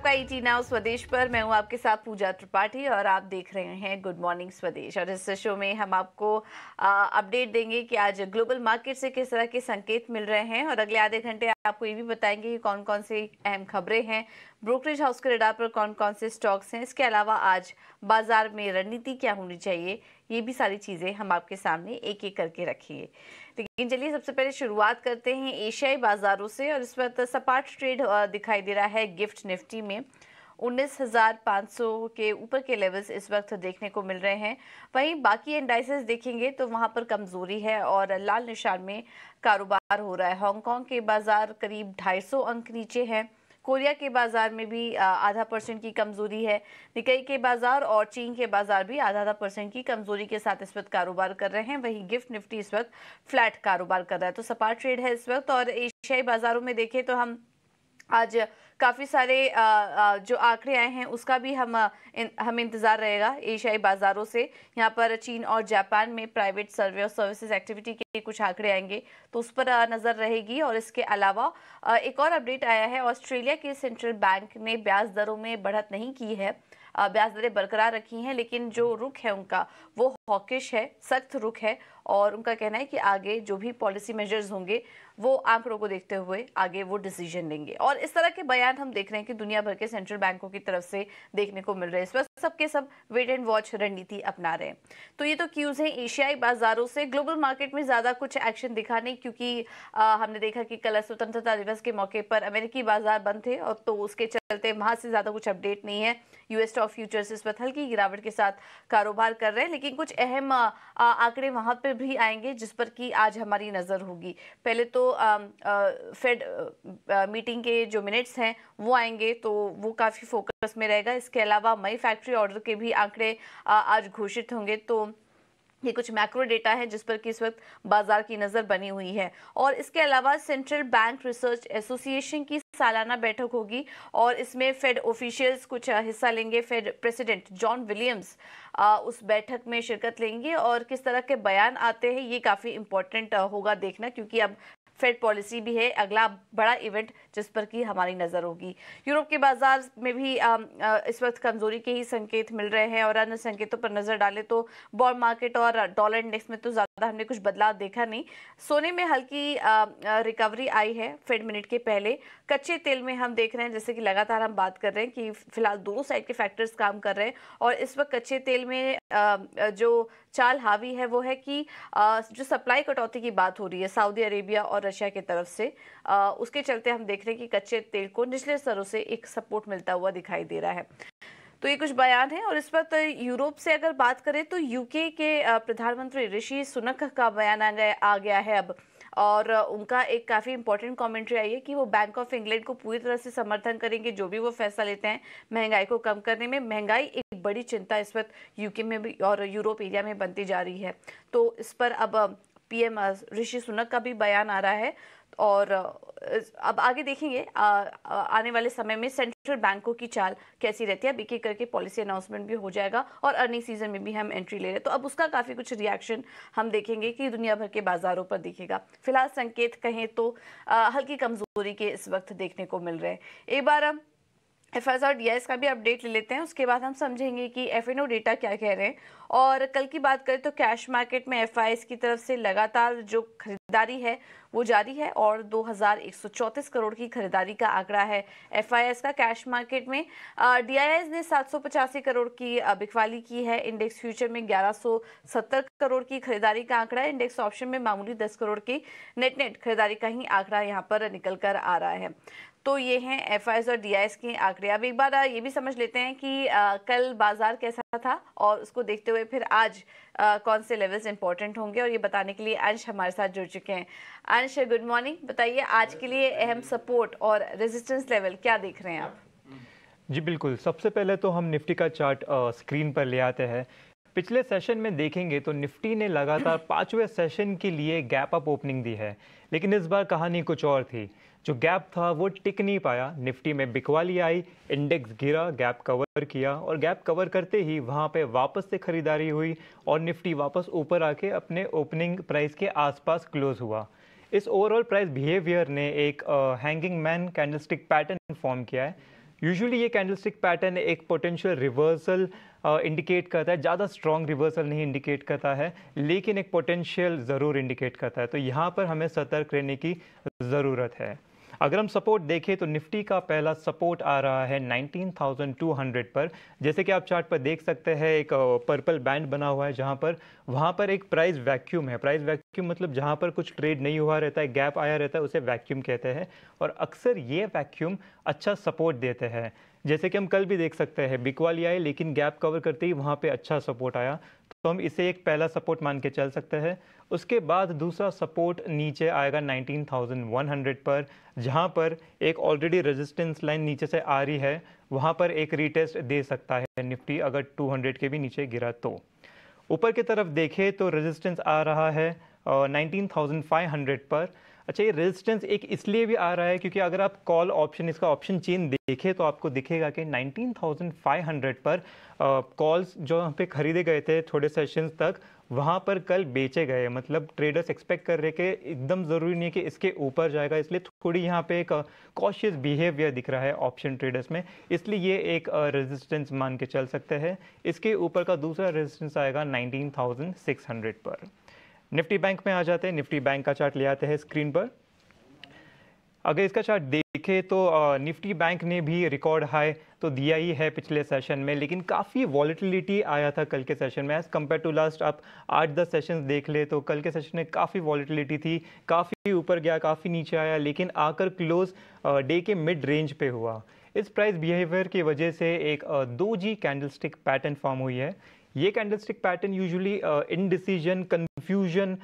आपका ET e now स्वदेश पर मैं हूं आपके साथ पूजा त्रिपाठी और आप देख रहे हैं गुड मॉर्निंग स्वदेश और इस शो में हम आपको अपडेट देंगे कि आज ग्लोबल मार्केट से किस तरह के संकेत मिल रहे हैं और अगले आधे घंटे आपको ये भी बताएंगे कि कौन कौन सी अहम खबरें हैं ब्रोकरेज हाउस के रडार पर कौन कौन से स्टॉक्स हैं इसके अलावा आज बाजार में रणनीति क्या होनी चाहिए ये भी सारी चीज़ें हम आपके सामने एक एक करके रखेंगे लेकिन चलिए सबसे पहले शुरुआत करते हैं एशियाई बाजारों से और इस वक्त सपाट ट्रेड दिखाई दे रहा है गिफ्ट निफ्टी में 19,500 के ऊपर के लेवल्स इस वक्त देखने को मिल रहे हैं वहीं बाकी इंडाइसेस देखेंगे तो वहां पर कमजोरी है और लाल निशान में कारोबार हो रहा है हांगकांग के बाजार करीब 250 अंक नीचे हैं कोरिया के बाज़ार में भी आधा परसेंट की कमज़ोरी है निकई के बाज़ार और चीन के बाज़ार भी आधा आधा परसेंट की कमज़ोरी के साथ इस वक्त कारोबार कर रहे हैं वहीं गिफ्ट निफ्टी इस वक्त फ्लैट कारोबार कर रहा है तो सपाट ट्रेड है इस वक्त और एशियाई बाज़ारों में देखें तो हम आज काफ़ी सारे जो आंकड़े आए हैं उसका भी हम हम इंतज़ार रहेगा एशियाई बाज़ारों से यहाँ पर चीन और जापान में प्राइवेट सर्वे और सर्विसेज एक्टिविटी के कुछ आंकड़े आएंगे तो उस पर नज़र रहेगी और इसके अलावा एक और अपडेट आया है ऑस्ट्रेलिया के सेंट्रल बैंक ने ब्याज दरों में बढ़त नहीं की है ब्याज दरें बरकरार रखी हैं लेकिन जो हम्म। रुख है उनका वो हॉकिश है सख्त रुख है और उनका कहना है कि आगे जो भी पॉलिसी मेजर्स होंगे वो आंकड़ों को देखते हुए आगे वो डिसीजन लेंगे और इस तरह के बयान हम देख रहे हैं कि दुनिया भर के सेंट्रल बैंकों की तरफ से देखने को मिल रहे हैं इस सबके सब वेट एंड वॉच रणनीति अपना रहे हैं तो ये तो क्यूज हैं एशियाई बाजारों से ग्लोबल मार्केट में ज़्यादा कुछ एक्शन दिखा नहीं क्योंकि आ, हमने देखा कि कल स्वतंत्रता दिवस के मौके पर अमेरिकी बाजार बंद थे और तो उसके चलते वहाँ से ज़्यादा कुछ अपडेट नहीं है यूएस स्टॉक फ्यूचर्स इस वक्त हल्की गिरावट के साथ कारोबार कर रहे हैं लेकिन कुछ अहम आंकड़े वहाँ पर पर भी आएंगे जिस पर कि आज हमारी नज़र होगी पहले तो आ, आ, फेड आ, मीटिंग के जो मिनट्स हैं वो आएंगे तो वो काफ़ी फोकस में रहेगा इसके अलावा मई फैक्ट्री ऑर्डर के भी आंकड़े आज घोषित होंगे तो ये कुछ मैक्रो डेटा है जिस पर कि इस वक्त बाजार की नज़र बनी हुई है और इसके अलावा सेंट्रल बैंक रिसर्च एसोसिएशन की सालाना बैठक होगी और इसमें फेड ऑफिशियल्स कुछ हिस्सा लेंगे फेड प्रेसिडेंट जॉन विलियम्स उस बैठक में शिरकत लेंगे और किस तरह के बयान आते हैं ये काफ़ी इम्पोर्टेंट होगा देखना क्योंकि अब फेड पॉलिसी भी है अगला बड़ा इवेंट जिस पर की हमारी नज़र होगी यूरोप के बाजार में भी आ, आ, इस वक्त कमजोरी के ही संकेत मिल रहे हैं और अन्य संकेतों पर नज़र डालें तो बॉन्ड मार्केट और डॉलर इंडेक्स में तो हमने कुछ बदलाव देखा नहीं सोने में हल्की रिकवरी आई है फेड मिनट के पहले कच्चे तेल में हम देख रहे हैं जैसे कि लगातार हम बात कर रहे हैं कि फिलहाल दोनों साइड के फैक्टर्स काम कर रहे हैं और इस वक्त कच्चे तेल में जो चाल हावी है वो है कि जो सप्लाई कटौती की बात हो रही है सऊदी अरेबिया और रशिया की तरफ से उसके चलते हम देख रहे हैं कि कच्चे तेल को निचले स्तरों से एक सपोर्ट मिलता हुआ दिखाई दे रहा है तो ये कुछ बयान है और इस वक्त यूरोप से अगर बात करें तो यूके के प्रधानमंत्री ऋषि सुनक का बयान आ गया आ गया है अब और उनका एक काफ़ी इंपॉर्टेंट कमेंट्री आई है कि वो बैंक ऑफ इंग्लैंड को पूरी तरह से समर्थन करेंगे जो भी वो फैसला लेते हैं महंगाई को कम करने में महंगाई एक बड़ी चिंता इस वक्त यूके में भी और यूरोप एरिया में बनती जा रही है तो इस पर अब पीएम ऋषि सुनक का भी बयान आ रहा है और अब आगे देखेंगे आ, आने वाले समय में सेंट्रल बैंकों की चाल कैसी रहती है अब एक एक करके पॉलिसी अनाउंसमेंट भी हो जाएगा और अर्निंग सीजन में भी हम एंट्री ले रहे हैं तो अब उसका काफ़ी कुछ रिएक्शन हम देखेंगे कि दुनिया भर के बाजारों पर दिखेगा फिलहाल संकेत कहें तो हल्की कमजोरी के इस वक्त देखने को मिल रहे हैं एक बार एफ एस और डी एस का भी अपडेट ले लेते हैं उसके बाद हम समझेंगे कि एफ एन ओ डेटा क्या कह रहे हैं और कल की बात करें तो कैश मार्केट में एफ आई एस की तरफ से लगातार जो खरीदारी है वो जारी है और 2134 करोड़ की खरीदारी का आंकड़ा है एफ आई एस का कैश मार्केट में डी आई एस ने सात करोड़ की बिकवाली की है इंडेक्स फ्यूचर में 1170 करोड़ की खरीदारी का आंकड़ा है इंडेक्स ऑप्शन में मामूली 10 करोड़ की नेट नेट खरीदारी का ही आंकड़ा यहाँ पर निकल कर आ रहा है तो ये हैं एफ और डी के आंकड़े अब एक बार ये भी समझ लेते हैं कि आ, कल बाजार कैसा था और उसको देखते हुए फिर आज आ, कौन से लेवल्स इंपॉर्टेंट होंगे और ये बताने के लिए अंश हमारे साथ जुड़ चुके हैं अंश गुड मॉर्निंग बताइए आज के लिए अहम सपोर्ट और रेजिस्टेंस लेवल क्या देख रहे हैं आप जी बिल्कुल सबसे पहले तो हम निफ्टी का चार्ट स्क्रीन पर ले आते हैं पिछले सेशन में देखेंगे तो निफ्टी ने लगातार पांचवें सेशन के लिए गैप अप ओपनिंग दी है लेकिन इस बार कहानी कुछ और थी जो गैप था वो टिक नहीं पाया निफ्टी में बिकवाली आई इंडेक्स गिरा गैप कवर किया और गैप कवर करते ही वहाँ पे वापस से खरीदारी हुई और निफ्टी वापस ऊपर आके अपने ओपनिंग प्राइस के आसपास क्लोज हुआ इस ओवरऑल प्राइस बिहेवियर ने एक hanging man candlestick pattern form किया है यूजुअली ये कैंडलस्टिक पैटर्न एक पोटेंशियल रिवर्सल इंडिकेट करता है ज़्यादा स्ट्रॉन्ग रिवर्सल नहीं इंडिकेट करता है लेकिन एक पोटेंशियल ज़रूर इंडिकेट करता है तो यहाँ पर हमें सतर्क रहने की ज़रूरत है अगर हम सपोर्ट देखें तो निफ्टी का पहला सपोर्ट आ रहा है 19,200 पर जैसे कि आप चार्ट पर देख सकते हैं एक पर्पल बैंड बना हुआ है जहां पर वहां पर एक प्राइस वैक्यूम है प्राइस वैक्यूम मतलब जहां पर कुछ ट्रेड नहीं हुआ रहता है गैप आया रहता है उसे वैक्यूम कहते हैं और अक्सर ये वैक्यूम अच्छा सपोर्ट देते हैं जैसे कि हम कल भी देख सकते हैं बिकवाली आई लेकिन गैप कवर करते ही वहाँ पे अच्छा सपोर्ट आया तो हम इसे एक पहला सपोर्ट मान के चल सकते हैं उसके बाद दूसरा सपोर्ट नीचे आएगा 19,100 पर जहाँ पर एक ऑलरेडी रेजिस्टेंस लाइन नीचे से आ रही है वहाँ पर एक रीटेस्ट दे सकता है निफ्टी अगर 200 के भी नीचे गिरा तो ऊपर की तरफ देखें तो रेजिस्टेंस आ रहा है नाइनटीन पर अच्छा ये रेजिस्टेंस एक इसलिए भी आ रहा है क्योंकि अगर आप कॉल ऑप्शन इसका ऑप्शन चेन देखें तो आपको दिखेगा कि 19,500 पर कॉल्स जो यहाँ पे खरीदे गए थे थोड़े सेशन तक वहाँ पर कल बेचे गए मतलब ट्रेडर्स एक्सपेक्ट कर रहे कि एकदम ज़रूरी नहीं है कि इसके ऊपर जाएगा इसलिए थोड़ी यहाँ पे एक कॉशियस बिहेवियर दिख रहा है ऑप्शन ट्रेडर्स में इसलिए ये एक रेजिस्टेंस मान के चल सकते हैं इसके ऊपर का दूसरा रेजिस्टेंस आएगा 19,600 पर निफ्टी बैंक में आ जाते हैं निफ्टी बैंक का चार्ट ले आते हैं स्क्रीन पर अगर इसका चार्ट देखें तो निफ्टी बैंक ने भी रिकॉर्ड हाई तो दिया ही है पिछले सेशन में लेकिन काफ़ी वॉलिटिलिटी आया था कल के सेशन में एज़ कम्पेयर टू लास्ट आप आठ दस सेशन देख ले तो कल के सेशन में काफ़ी वॉलीटिलिटी थी काफ़ी ऊपर गया काफ़ी नीचे आया लेकिन आकर क्लोज डे के मिड रेंज पे हुआ इस प्राइस बिहेवियर की वजह से एक दो जी कैंडल पैटर्न फॉर्म हुई है ये candlestick pattern usually indecision confusion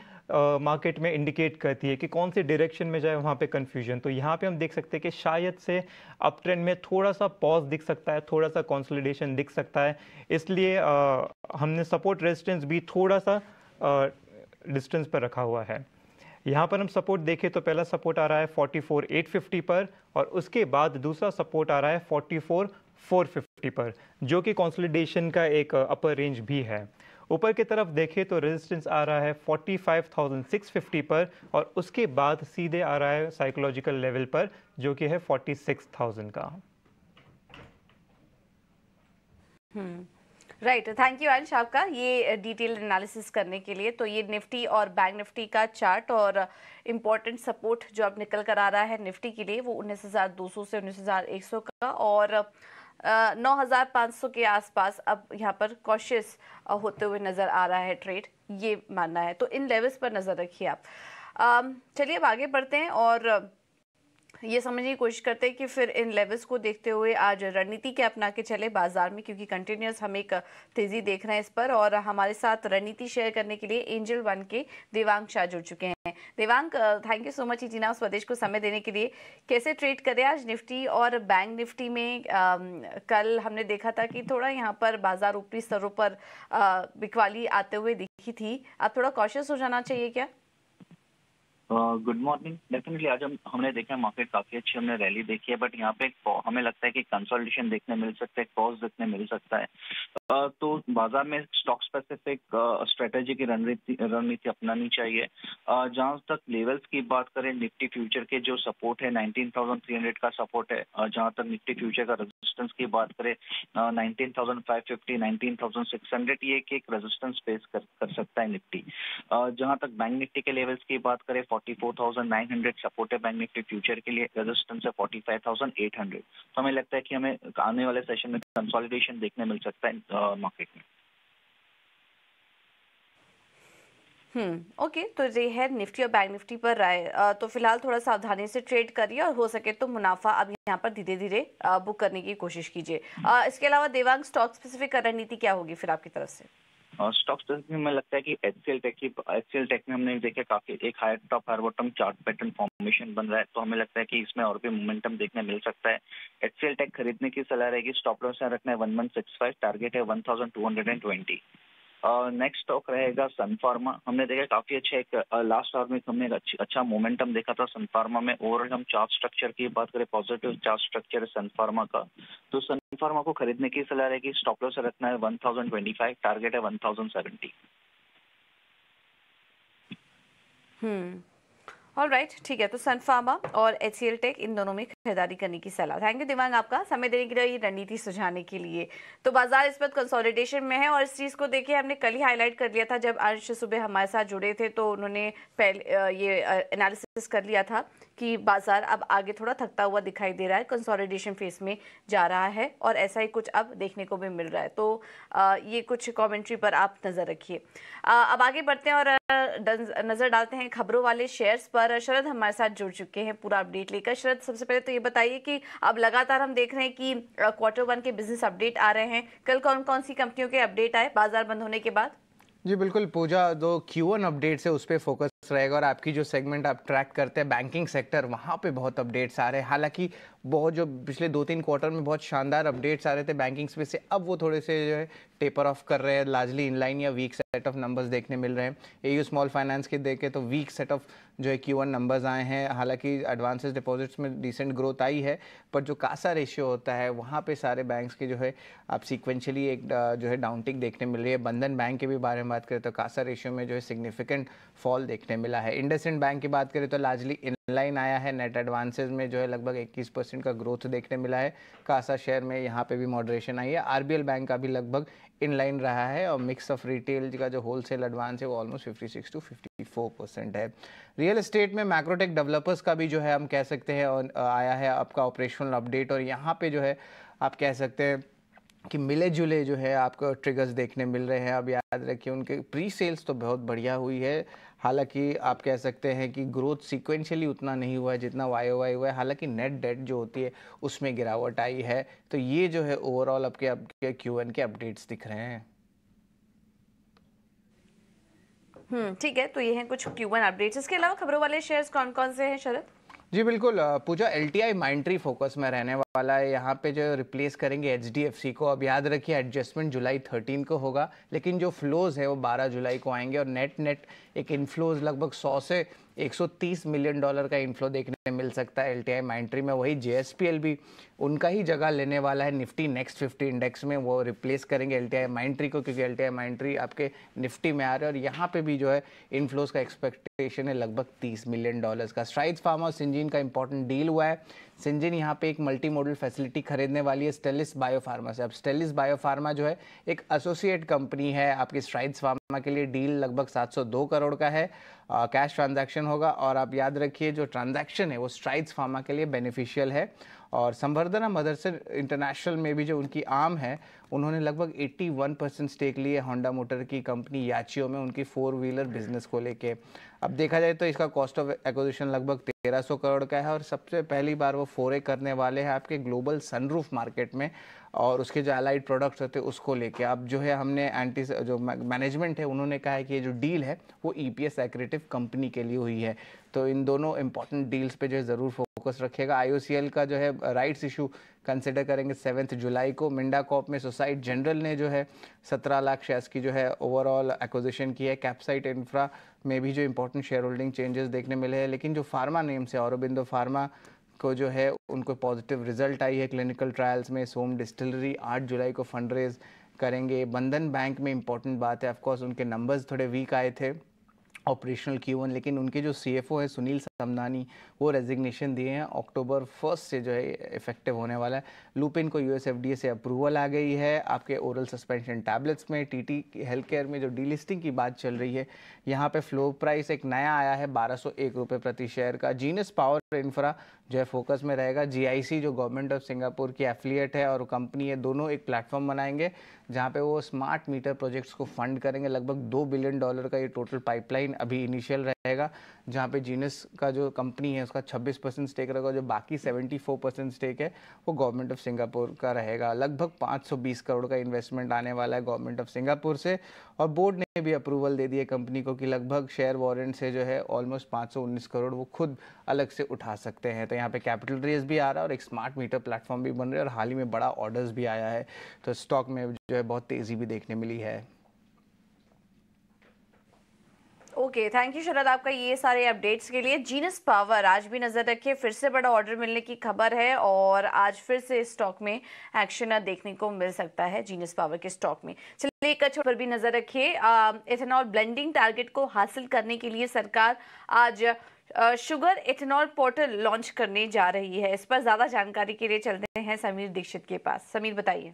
market में इंडिकेट करती है कि कौन से डायरेक्शन में जाए वहाँ पे कन्फ्यूजन तो यहाँ पे हम देख सकते हैं कि शायद से अप ट्रेंड में थोड़ा सा पॉज दिख सकता है थोड़ा सा कॉन्सोलिडेशन दिख सकता है इसलिए uh, हमने सपोर्ट रेजिस्टेंस भी थोड़ा सा डिस्टेंस uh, पर रखा हुआ है यहाँ पर हम सपोर्ट देखें तो पहला सपोर्ट आ रहा है 44,850 पर और उसके बाद दूसरा सपोर्ट आ रहा है 44,450 फिफ्टी पर जो कि कॉन्सोलिडेशन का एक अपर uh, रेंज भी है ऊपर की तरफ देखें तो रेजिस्टेंस आ रहा है 45,650 पर और उसके बाद सीधे आ रहा है साइकोलॉजिकल लेवल पर जो कि है 46,000 का राइट थैंक यू आयल शाह का ये डिटेल uh, एनालिसिस करने के लिए तो ये निफ्टी और बैंक निफ्टी का चार्ट और इम्पोर्टेंट uh, सपोर्ट जो अब निकल कर आ रहा है निफ्टी के लिए वो 19,200 से 19,100 का और 9,500 के आसपास अब यहाँ पर कॉशियस होते हुए नज़र आ रहा है ट्रेड ये मानना है तो इन लेवल्स पर नज़र रखिए आप चलिए अब आगे बढ़ते हैं और ये समझने की कोशिश करते हैं कि फिर इन लेवल्स को देखते हुए आज रणनीति क्या अपना के चले बाजार में क्योंकि कंटिन्यूस हम एक तेजी देख रहे हैं इस पर और हमारे साथ रणनीति शेयर करने के लिए एंजल वन के देवांग शाह जुड़ चुके हैं Devang thank you so much इजीना स्वदेश को समय देने के लिए कैसे ट्रेड करें आज निफ्टी और बैंक निफ्टी में आ, कल हमने देखा था कि थोड़ा यहाँ पर बाजार ऊपरी स्तरों पर बिकवाली आते हुए दिखी थी अब थोड़ा कॉशियस हो जाना चाहिए क्या गुड मॉर्निंग डेफिनेटली आज हम हमने देखा मार्केट काफी अच्छी हमने रैली देखी है बट यहाँ पे हमें लगता है कि कंसोलिडेशन देखने मिल सकते हैं कॉज देखने मिल सकता है uh, तो बाजार में स्टॉक स्पेसिफिक स्ट्रेटेजी की रणनीति रणनीति अपनानी चाहिए uh, जहां तक लेवल्स की बात करें निफ्टी फ्यूचर के जो सपोर्ट है नाइनटीन का सपोर्ट है uh, जहां तक निफ्टी फ्यूचर का रेजिस्टेंस की बात करें नाइनटीन थाउजेंड फाइव ये एक रेजिस्टेंस फेस कर, कर सकता है निफ्टी uh, जहां तक बैंक निफ्टी के लेवल्स की बात करें 44,900 सपोर्टेड बैंक निफ्टी फ्यूचर के लिए रेजिस्टेंस है 45,800 तो हमें लगता है कि हमें आने वाले सेशन में कंसोलिडेशन देखने मिल सकता है मार्केट में हम्म ओके तो ये है निफ्टी और बैंक निफ्टी पर राय तो फिलहाल थोड़ा सावधानी से ट्रेड करिए और हो सके तो मुनाफा अब यहाँ पर धीरे धीरे बुक करने की कोशिश कीजिए इसके अलावा देवांग स्टॉक स्पेसिफिक रणनीति क्या होगी फिर आपकी तरफ से स्टॉक स्पेसिफिक में लगता है कि एचसीएल टेक की एचसीएल टेक में हमने देखा काफी एक higher top higher bottom chart pattern formation बन रहा है तो हमें लगता है कि इसमें और भी मोमेंटम देखने मिल सकता है एचसीएल टेक खरीदने की सलाह रहेगी स्टॉप लॉस रखना है one one six five target है one thousand two hundred and twenty next stock रहेगा सनफार्मा हमने देखा काफी अच्छा एक लास्ट आवर में हमने अच्छा मोमेंटम देखा था सनफार्मा में ओवरऑल हम चार्ज स्ट्रक्चर की बात करें पॉजिटिव चार्ज स्ट्रक्चर है सनफार्मा का तो सनफार्मा को खरीदने की सलाह रहेगी स्टॉप लॉस रखना है 1025 टारगेट है 1070 हम्म ऑल राइट ठीक है तो सनफार्मा और एच टेक इन दोनों में खरीदारी करने की सलाह थैंक यू दिमाग आपका समय देने के लिए ये रणनीति सुझाने के लिए तो बाजार इस वक्त कंसोलिडेशन में है और इस चीज़ को देखिए हमने कल ही हाईलाइट कर लिया था जब अंश सुबह हमारे साथ जुड़े थे तो उन्होंने पहले ये एनालिसिस कर लिया था कि बाजार अब आगे थोड़ा थकता हुआ दिखाई दे रहा है कंसोलिडेशन फेज में जा रहा है और ऐसा ही कुछ अब देखने को भी मिल रहा है तो ये कुछ कमेंट्री पर आप नज़र रखिए अब आगे बढ़ते हैं और नज़र डालते हैं खबरों वाले शेयर्स पर शरद हमारे साथ जुड़ चुके हैं पूरा अपडेट लेकर शरद सबसे पहले तो ये बताइए कि अब लगातार हम देख रहे हैं कि क्वार्टर वन के बिजनेस अपडेट आ रहे हैं कल कौन कौन सी कंपनियों के अपडेट आए बाजार बंद होने के बाद जी बिल्कुल पूजा जो क्यू वन अपडेट है उस पर फोकस रहेगा और आपकी जो सेगमेंट आप ट्रैक करते हैं बैंकिंग सेक्टर वहाँ पे बहुत अपडेट्स आ रहे हैं हालांकि बहुत जो पिछले दो तीन क्वार्टर में बहुत शानदार अपडेट्स आ रहे थे बैंकिंग स्पेस से अब वो थोड़े से जो है टेपर ऑफ कर रहे हैं लार्जली इनलाइन या वीक सेट ऑफ नंबर्स देखने मिल रहे हैं ए यू स्मॉल फाइनेंस के देखें तो वीक सेट ऑफ जो है क्यू वन नंबर्स आए हैं हालांकि एडवांसेस डिपॉजिट्स में रिसेंट ग्रोथ आई है पर जो कासा रेशियो होता है वहाँ पे सारे बैंक्स के जो है आप सिक्वेंशली एक जो है डाउनटिक देखने मिल रही है बंधन बैंक के भी बारे में बात करें तो कासा रेशियो में जो है सिग्निफिकेंट फॉल देखने मिला है इंड बैंक की बात करें तो लार्जली लाइन आया है नेट एडवांसेज में जो है लगभग 21 परसेंट का ग्रोथ देखने मिला है कासा शेयर में यहाँ पे भी मॉडरेशन आई है आरबीएल बैंक का भी लगभग इनलाइन रहा है और मिक्स ऑफ रिटेल का जो होलसेल एडवांस है वो ऑलमोस्ट 56 टू 54 परसेंट है रियल एस्टेट में मैक्रोटेक डेवलपर्स का भी जो है हम कह सकते हैं आया है आपका ऑपरेशनल अपडेट और यहाँ पर जो है आप कह सकते हैं कि मिले जुले जो है आपको ट्रिगर्स देखने मिल रहे हैं अब याद रखिए उनके प्री सेल्स तो बहुत बढ़िया हुई है हालांकि आप कह सकते हैं कि ग्रोथ सिक्वेंशली उतना नहीं हुआ है जितना वाई वाई हुआ है हालांकि नेट डेट जो होती है उसमें गिरावट आई है तो ये जो है ओवरऑल आपके आपके क्यू के अपडेट्स दिख रहे हैं हम्म ठीक है तो ये हैं कुछ क्यू अपडेट्स इसके अलावा खबरों वाले शेयर्स कौन कौन से हैं शरद जी बिल्कुल Pooja L T I Mindtree focus में रहने वाला है यहाँ पे जो रिप्लेस करेंगे एच को अब याद रखिए एडजस्टमेंट जुलाई 13 को होगा लेकिन जो फ्लोज है वो 12 जुलाई को आएंगे और नेट नेट एक इनफ्लोज लगभग 100 से 130 मिलियन डॉलर का इनफ्लो देखने में मिल सकता है एल टी माइंट्री में वही जे भी उनका ही जगह लेने वाला है निफ्टी नेक्स्ट फिफ्टी इंडेक्स में वो रिप्लेस करेंगे एल टी माइंट्री को क्योंकि एल टी माइंट्री आपके निफ्टी में आ रहे हैं और यहाँ पे भी जो है इनफ्लोज का एक्सपेक्टेशन है लगभग तीस मिलियन डॉलर का स्ट्राइज फार्म और सिंजीन का इंपॉर्टेंट डील हुआ है सिंजिन यहाँ पे एक मल्टी मॉडल फैसिलिटी खरीदने वाली है स्टेलिस बायोफार्मा से अब स्टेलिस बायोफार्मा जो है एक एसोसिएट कंपनी है आपकी स्ट्राइड्स फार्मा के लिए डील लगभग 702 करोड़ का है कैश ट्रांजैक्शन होगा और आप याद रखिए जो ट्रांजैक्शन है वो स्ट्राइड्स फार्मा के लिए बेनिफिशियल है और संवर्धना मदरसे इंटरनेशनल में भी जो उनकी आम है उन्होंने लगभग 81 परसेंट स्टेक ली है होंडा मोटर की कंपनी याचियो में उनकी फोर व्हीलर बिजनेस को लेके अब देखा जाए तो इसका कॉस्ट ऑफ एक्विजिशन लगभग तेरह करोड़ का है और सबसे पहली बार वो फोरे करने वाले हैं आपके ग्लोबल सनरूफ मार्केट में और उसके जो एलाइड प्रोडक्ट्स होते हैं उसको लेके अब जो है हमने एंटी जो मैनेजमेंट है उन्होंने कहा है कि ये जो डील है वो ई पी कंपनी के लिए हुई है तो इन दोनों इंपॉर्टेंट डील्स पे जो है ज़रूर फोकस रखेगा आई का जो है राइट्स इशू कंसिडर करेंगे सेवन्थ जुलाई को मिंडा कॉप में सोसाइट जनरल ने जो है सत्रह लाख शेयर्स की जो है ओवरऑल एक्विजिशन की है कैप्साइट इंफ्रा में भी जो इंपॉर्टेंट शेयर होल्डिंग चेंजेस देखने मिले हैं लेकिन जो फार्मा नेम्स है औरबिंदो फार्मा को जो है उनको पॉजिटिव रिजल्ट आई है क्लिनिकल ट्रायल्स में सोम डिस्टिलरी 8 जुलाई को फंड रेज़ करेंगे बंधन बैंक में इंपॉर्टेंट बात है ऑफकोर्स उनके नंबर्स थोड़े वीक आए थे ऑपरेशनल क्यू वन लेकिन उनके जो सी एफ ओ है सुनील समनानी वो रेजिग्नेशन दिए हैं अक्टूबर फर्स्ट से जो है इफेक्टिव होने वाला है लूपिन को यू से अप्रूवल आ गई है आपके ओरल सस्पेंशन टैबलेट्स में टी टी हेल्थ केयर में जो डीलिस्टिंग की बात चल रही है यहाँ पे फ्लो प्राइस एक नया आया है बारह सौ एक रुपये प्रति शेयर का जीनस पावर इन्फ्रा जो है फोकस में रहेगा सी जो गवर्नमेंट ऑफ सिंगापुर की एफिलियट है और कंपनी है दोनों एक प्लेटफॉर्म बनाएंगे जहाँ पे वो स्मार्ट मीटर प्रोजेक्ट्स को फंड करेंगे लगभग दो बिलियन डॉलर का ये टोटल पाइपलाइन अभी इनिशियल रहेगा जहाँ पे जीनस का जो कंपनी है उसका 26 परसेंट स्टेक रहेगा जो बाकी 74 परसेंट स्टेक है वो गवर्नमेंट ऑफ सिंगापुर का रहेगा लगभग 520 करोड़ का इन्वेस्टमेंट आने वाला है गवर्नमेंट ऑफ सिंगापुर से और बोर्ड ने भी अप्रूवल दे दिए कंपनी को कि लगभग शेयर वारंट से जो है ऑलमोस्ट पाँच करोड़ वो खुद अलग से उठा सकते हैं तो यहाँ पर कैपिटल रेस भी आ रहा है और एक स्मार्ट मीटर प्लेटफॉर्म भी बन रहा है और हाल ही में बड़ा ऑर्डर्स भी आया है तो स्टॉक में जो है बहुत तेज़ी भी देखने मिली है ओके थैंक यू शरद आपका ये सारे अपडेट्स के लिए जीनस पावर आज भी नज़र रखिए फिर से बड़ा ऑर्डर मिलने की खबर है और आज फिर से स्टॉक में एक्शन देखने को मिल सकता है जीनस पावर के स्टॉक में चलिए एक अच्छा पर भी नज़र रखिए इथेनॉल ब्लेंडिंग टारगेट को हासिल करने के लिए सरकार आज शुगर इथेनॉल पोर्टल लॉन्च करने जा रही है इस पर ज़्यादा जानकारी के लिए चलते हैं समीर दीक्षित के पास समीर बताइए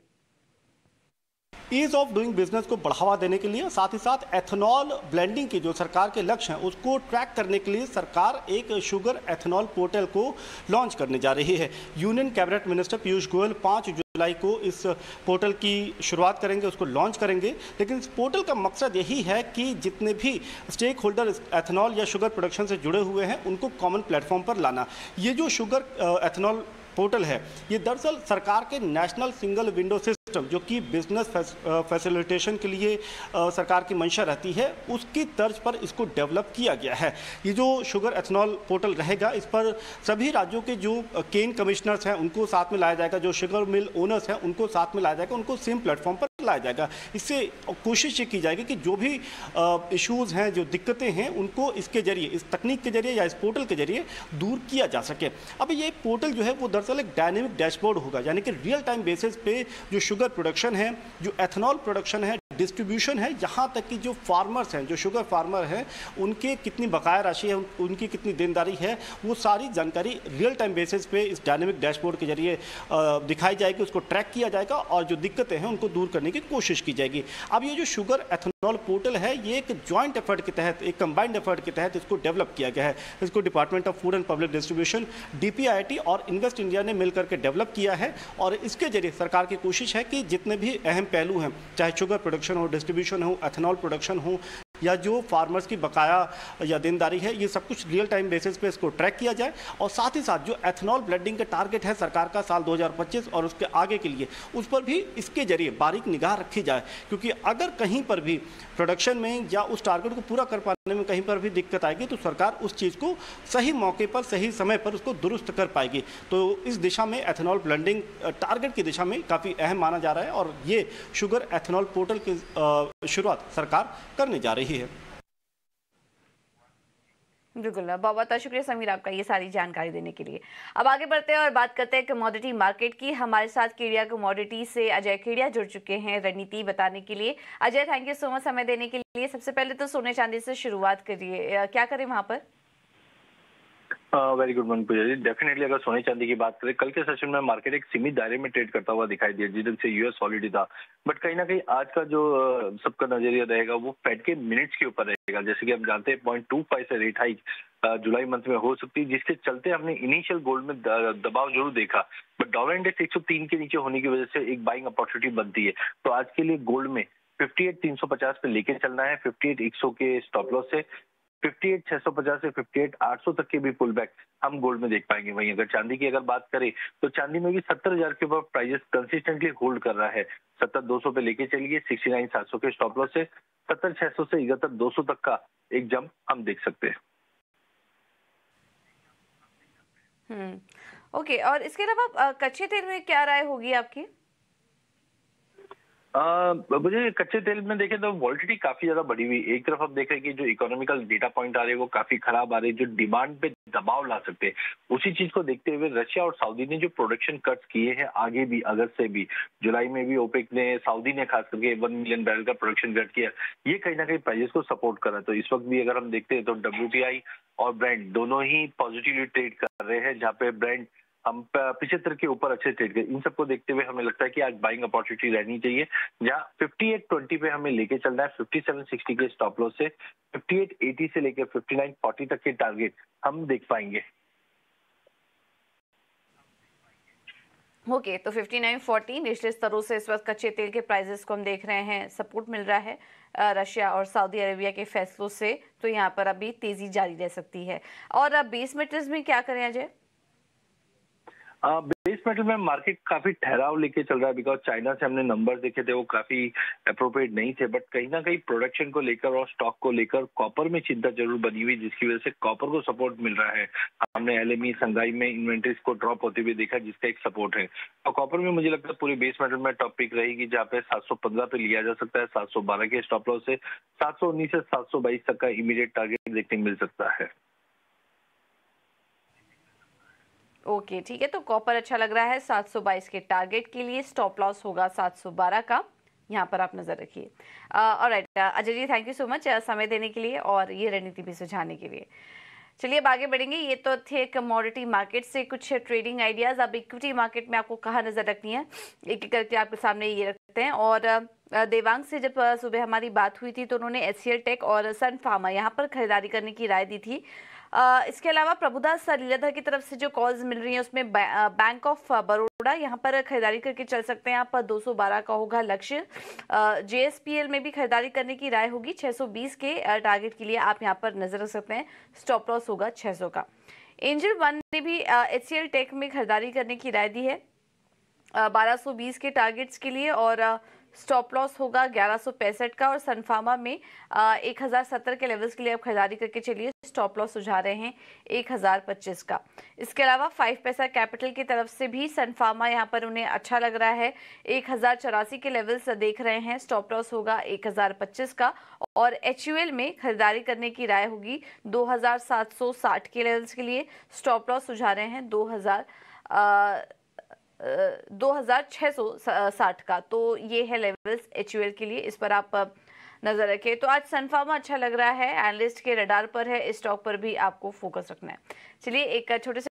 ईज ऑफ डूइंग बिजनेस को बढ़ावा देने के लिए साथ ही साथ एथेनॉल ब्लेंडिंग की जो सरकार के लक्ष्य हैं उसको ट्रैक करने के लिए सरकार एक शुगर एथेनॉल पोर्टल को लॉन्च करने जा रही है union cabinet minister Piyush Goyal पाँच जुलाई को इस पोर्टल की शुरुआत करेंगे उसको लॉन्च करेंगे लेकिन इस पोर्टल का मकसद यही है कि जितने भी स्टेक होल्डर एथेनॉल या शुगर प्रोडक्शन से जुड़े हुए हैं उनको कॉमन प्लेटफॉर्म पर लाना ये जो शुगर एथेनॉल पोर्टल है ये दरअसल सरकार के नेशनल सिंगल विंडो सिस्टम जो कि बिजनेस फैसिलिटेशन के लिए सरकार की मंशा रहती है उसकी तर्ज पर इसको डेवलप किया गया है ये जो शुगर एथनॉल पोर्टल रहेगा इस पर सभी राज्यों के जो केन कमिश्नर्स हैं उनको साथ में लाया जाएगा जो शुगर मिल ओनर्स हैं उनको साथ में लाया जाएगा उनको सेम प्लेटफॉर्म पर लाया जाएगा इससे कोशिश ये की जाएगी कि जो भी इश्यूज़ हैं जो दिक्कतें हैं उनको इसके जरिए इस तकनीक के जरिए या इस पोर्टल के जरिए दूर किया जा सके अब ये पोर्टल जो है वो दरअसल एक डायनेमिक डैशबोर्ड होगा यानी कि रियल टाइम बेसिस पे जो शुगर प्रोडक्शन है जो एथेनॉल प्रोडक्शन है डिस्ट्रीब्यूशन है यहाँ तक कि जो फार्मर्स हैं जो शुगर फार्मर हैं उनके कितनी बकाया राशि है उनकी कितनी देनदारी है वो सारी जानकारी रियल टाइम बेसिस पे इस डायनेमिक डैशबोर्ड के जरिए दिखाई जाएगी उसको ट्रैक किया जाएगा और जो दिक्कतें हैं उनको दूर करने की कोशिश की जाएगी अब ये जो शुगर एथेनॉल पोर्टल है ये एक ज्वाइंट एफर्ट के तहत एक कंबाइंड एफर्ट के तहत इसको डेवलप किया गया है इसको department of food and public distribution D और इन्वेस्ट इंडिया ने मिलकर के डेवलप किया है और इसके जरिए सरकार की कोशिश है कि जितने भी अहम पहलू हैं चाहे शुगर प्रोडक्शन प्रोडक्शन हो डिस्ट्रीब्यूशन हो एथेनॉल प्रोडक्शन हो या जो फार्मर्स की बकाया या देनदारी है ये सब कुछ रियल टाइम बेसिस पे इसको ट्रैक किया जाए और साथ ही साथ जो एथेनॉल ब्लडिंग का टारगेट है सरकार का साल 2025 और उसके आगे के लिए उस पर भी इसके जरिए बारीक निगाह रखी जाए क्योंकि अगर कहीं पर भी प्रोडक्शन में या उस टारगेट को पूरा कर पा में कहीं पर भी दिक्कत आएगी तो सरकार उस चीज़ को सही मौके पर सही समय पर उसको दुरुस्त कर पाएगी तो इस दिशा में एथेनॉल ब्लेंडिंग टारगेट की दिशा में काफ़ी अहम माना जा रहा है और ये शुगर एथेनॉल पोर्टल की शुरुआत सरकार करने जा रही है बिल्कुल बहुत बहुत शुक्रिया समीर आपका ये सारी जानकारी देने के लिए अब आगे बढ़ते हैं और बात करते हैं कमोडिटी मार्केट की हमारे साथ कीड़िया कमोडिटी से अजय कीड़िया जुड़ चुके हैं रणनीति बताने के लिए Ajay thank you so much समय देने के लिए सबसे पहले तो सोने चांदी से शुरुआत करिए क्या करें वहाँ पर very good morning Puja ji definitely अगर सोने चांदी की बात करें कल के सेशन में मार्केट एक सीमित दायरे में ट्रेड करता हुआ दिखाई दिया दिन से यूएस हॉलीडे था बट कहीं ना कहीं आज का जो सबका नजरिया रहेगा वो फेड के मिनट्स के ऊपर रहेगा जैसे कि हम जानते हैं पॉइंट टू फाइव से रेट हाइक जुलाई मंथ में हो सकती है जिसके चलते हमने इनिशियल गोल्ड में दबाव जरूर देखा बट डॉलर इंडेक्स एक के नीचे होने की वजह से एक बाइंग अपॉर्चुनिटी बनती है तो आज के लिए गोल्ड में 350 पे लेके चलना है 100 के स्टॉप लॉस से फिफ्टी एट से फिफ्टी एट तक के भी पुल बैक हम गोल्ड में देख पाएंगे वहीं अगर चांदी की अगर बात करें तो चांदी में भी सत्तर हजार के ऊपर प्राइजेस कंसिस्टेंटली होल्ड कर रहा है सत्तर दो पे लेके चलिए सिक्सटी नाइन सात के स्टॉप लॉस से सत्तर छह से इकहत्तर दो तक का एक जंप हम देख सकते हैं ओके हम्म। और इसके अलावा कच्चे तेल में क्या राय होगी आपकी मुझे कच्चे तेल में देखें तो वॉलिटी काफी ज्यादा बढ़ी हुई एक तरफ हम देख रहे हैं कि जो इकोनॉमिकल डेटा पॉइंट आ रहे हैं वो काफी खराब आ रहे हैं जो डिमांड पे दबाव ला सकते हैं उसी चीज को देखते हुए रशिया और सऊदी ने जो प्रोडक्शन कट्स किए हैं आगे भी अगस्त से भी जुलाई में भी ओपेक ने सऊदी ने खास करके वन मिलियन बैरल का प्रोडक्शन कट किया ये कहीं ना कहीं प्राइजेस को सपोर्ट करा तो इस वक्त भी अगर हम देखते हैं तो डब्ल्यू और ब्रांड दोनों ही पॉजिटिवली ट्रेड कर रहे हैं जहाँ पे ब्रांड हम पिछहत्तर के ऊपर अच्छे ट्रेड गए इन सबको देखते हुए हमें लगता है कि आज बाइंग अपॉर्चुनिटी रहनी चाहिए जहां फिफ्टी एट ट्वेंटी पे हमें लेके चलना है फिफ्टी सेवन सिक्सटी के स्टॉप लॉस से फिफ्टी एट एटी से लेकर फिफ्टी नाइन फोर्टी तक के टारगेट हम देख पाएंगे ओके okay, तो 59.40 निचले स्तरों से इस वक्त कच्चे तेल के प्राइसेस को हम देख रहे हैं सपोर्ट मिल रहा है रशिया और सऊदी अरेबिया के फैसलों से तो यहाँ पर अभी तेज़ी जारी रह सकती है और अब बेस मेटल्स में क्या करें अजय बेस मेटल में मार्केट काफी ठहराव लेके चल रहा है बिकॉज चाइना से हमने नंबर देखे थे वो काफी अप्रोप्रिएट नहीं थे बट कहीं ना कहीं प्रोडक्शन को लेकर और स्टॉक को लेकर कॉपर में चिंता जरूर बनी हुई जिसकी वजह से कॉपर को सपोर्ट मिल रहा है हमने एल एम में इन्वेंट्रीज को ड्रॉप होते हुए देखा जिसका एक सपोर्ट है और तो कॉपर में मुझे लगता है पूरी बेस मेटल में टॉपिक रहेगी जहाँ पे सात पे लिया जा सकता है सात के स्टॉप लॉस से सात से सात तक का इमीडिएट टारगेट देखने मिल सकता है ओके ठीक है तो कॉपर अच्छा लग रहा है 722 के टारगेट के लिए स्टॉप लॉस होगा 712 का यहाँ पर आप नज़र रखिए और Ajay ji thank you so much समय देने के लिए और ये रणनीति भी सुझाने के लिए चलिए अब आगे बढ़ेंगे ये तो थे कमोडिटी मार्केट से कुछ ट्रेडिंग आइडियाज़ अब इक्विटी मार्केट में आपको कहाँ नज़र रखनी है एक एक करके आपके सामने ये रखते हैं और देवांग से जब सुबह हमारी बात हुई थी तो उन्होंने एस टेक और सन फार्मा यहाँ पर खरीदारी करने की राय दी थी इसके अलावा प्रभुदास लीलाधर की तरफ से जो कॉल्स मिल रही हैं उसमें बैंक ऑफ बड़ोड़ा यहाँ पर खरीदारी करके चल सकते हैं आप दो का होगा लक्ष्य जेएसपीएल में भी खरीदारी करने की राय होगी 620 के टारगेट के लिए आप यहाँ पर नजर रख सकते हैं स्टॉप लॉस होगा 600 का एंजल वन ने भी एच टेक में खरीदारी करने की राय दी है बारह के टारगेट्स के लिए और स्टॉप लॉस होगा ग्यारह का और सनफार्मा में एक के लेवल्स के लिए आप खरीदारी करके चलिए स्टॉप लॉस सुझा रहे हैं एक का इसके अलावा फाइव पैसा कैपिटल की तरफ से भी सनफार्मा यहाँ पर उन्हें अच्छा लग रहा है एक के लेवल्स देख रहे हैं स्टॉप लॉस होगा एक का और एच में खरीदारी करने की राय होगी दो के लेवल्स के लिए स्टॉप लॉस सुझा रहे हैं दो दो का तो ये है लेवल्स एच के लिए इस पर आप नजर रखें तो आज सनफार्मा अच्छा लग रहा है एनालिस्ट के रडार पर है इस स्टॉक पर भी आपको फोकस रखना है चलिए एक छोटे से